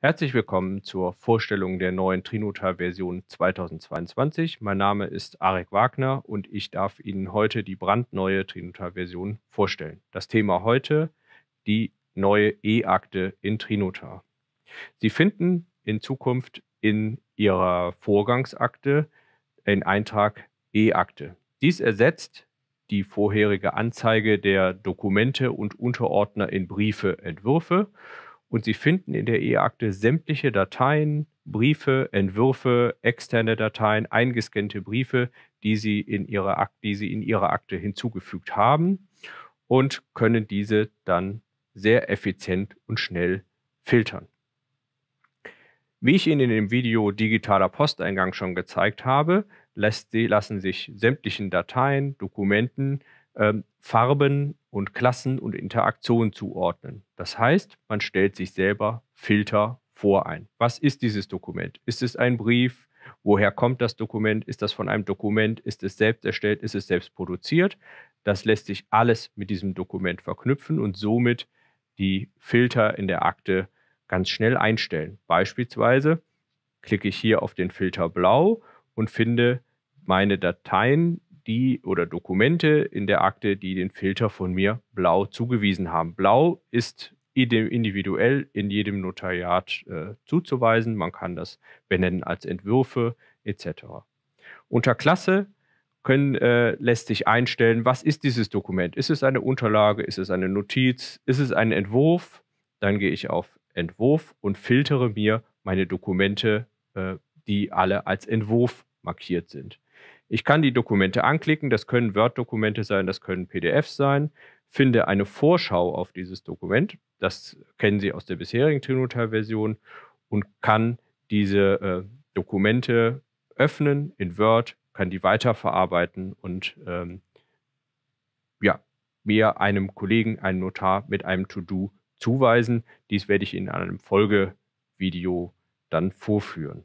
Herzlich willkommen zur Vorstellung der neuen Trinota-Version 2022. Mein Name ist Arek Wagner und ich darf Ihnen heute die brandneue Trinota-Version vorstellen. Das Thema heute die neue E-Akte in Trinota. Sie finden in Zukunft in Ihrer Vorgangsakte den Eintrag E-Akte. Dies ersetzt die vorherige Anzeige der Dokumente und Unterordner in Briefe, Entwürfe und Sie finden in der E-Akte sämtliche Dateien, Briefe, Entwürfe, externe Dateien, eingescannte Briefe, die Sie in Ihrer Akte, die Sie in Ihrer Akte hinzugefügt haben und können diese dann sehr effizient und schnell filtern. Wie ich Ihnen in dem Video Digitaler Posteingang schon gezeigt habe, lässt, lassen sich sämtlichen Dateien, Dokumenten, ähm, Farben und Klassen und Interaktionen zuordnen. Das heißt, man stellt sich selber Filter vorein. Was ist dieses Dokument? Ist es ein Brief? Woher kommt das Dokument? Ist das von einem Dokument? Ist es selbst erstellt? Ist es selbst produziert? Das lässt sich alles mit diesem Dokument verknüpfen und somit die Filter in der Akte ganz schnell einstellen. Beispielsweise klicke ich hier auf den Filter blau und finde meine Dateien die oder Dokumente in der Akte, die den Filter von mir blau zugewiesen haben. Blau ist individuell in jedem Notariat äh, zuzuweisen. Man kann das benennen als Entwürfe etc. Unter Klasse können, äh, lässt sich einstellen, was ist dieses Dokument? Ist es eine Unterlage? Ist es eine Notiz? Ist es ein Entwurf? Dann gehe ich auf Entwurf und filtere mir meine Dokumente, äh, die alle als Entwurf markiert sind. Ich kann die Dokumente anklicken, das können Word-Dokumente sein, das können PDFs sein, finde eine Vorschau auf dieses Dokument, das kennen Sie aus der bisherigen Trinotar-Version, und kann diese äh, Dokumente öffnen in Word, kann die weiterverarbeiten und ähm, ja, mir einem Kollegen, einem Notar mit einem To-Do zuweisen. Dies werde ich in einem Folgevideo dann vorführen.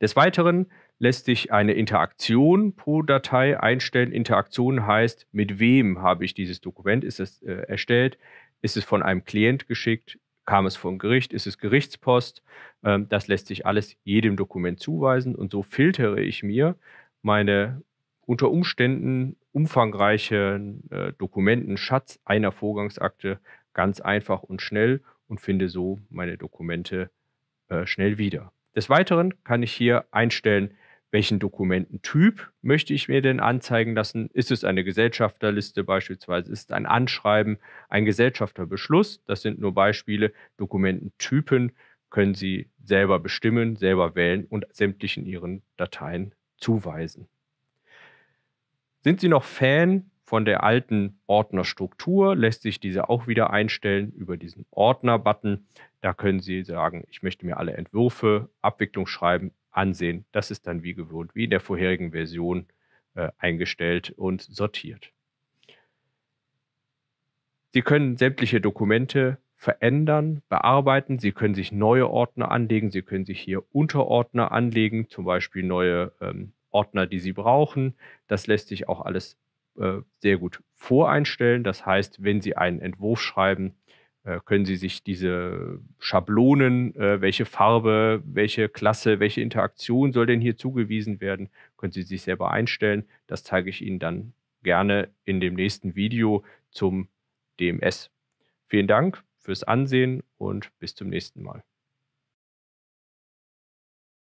Des Weiteren lässt sich eine Interaktion pro Datei einstellen. Interaktion heißt, mit wem habe ich dieses Dokument? Ist es äh, erstellt? Ist es von einem Klient geschickt? Kam es vom Gericht? Ist es Gerichtspost? Ähm, das lässt sich alles jedem Dokument zuweisen und so filtere ich mir meine unter Umständen umfangreichen äh, Dokumentenschatz einer Vorgangsakte ganz einfach und schnell und finde so meine Dokumente äh, schnell wieder. Des Weiteren kann ich hier einstellen, welchen Dokumententyp möchte ich mir denn anzeigen lassen? Ist es eine Gesellschafterliste beispielsweise? Ist es ein Anschreiben, ein Gesellschafterbeschluss? Das sind nur Beispiele. Dokumententypen können Sie selber bestimmen, selber wählen und sämtlichen Ihren Dateien zuweisen. Sind Sie noch Fan von der alten Ordnerstruktur lässt sich diese auch wieder einstellen über diesen Ordner-Button. Da können Sie sagen, ich möchte mir alle Entwürfe, Abwicklung schreiben, ansehen. Das ist dann wie gewohnt, wie in der vorherigen Version äh, eingestellt und sortiert. Sie können sämtliche Dokumente verändern, bearbeiten. Sie können sich neue Ordner anlegen. Sie können sich hier Unterordner anlegen, zum Beispiel neue ähm, Ordner, die Sie brauchen. Das lässt sich auch alles äh, sehr gut voreinstellen. Das heißt, wenn Sie einen Entwurf schreiben, äh, können Sie sich diese Schablonen, äh, welche Farbe, welche Klasse, welche Interaktion soll denn hier zugewiesen werden, können Sie sich selber einstellen. Das zeige ich Ihnen dann gerne in dem nächsten Video zum DMS. Vielen Dank fürs Ansehen und bis zum nächsten Mal.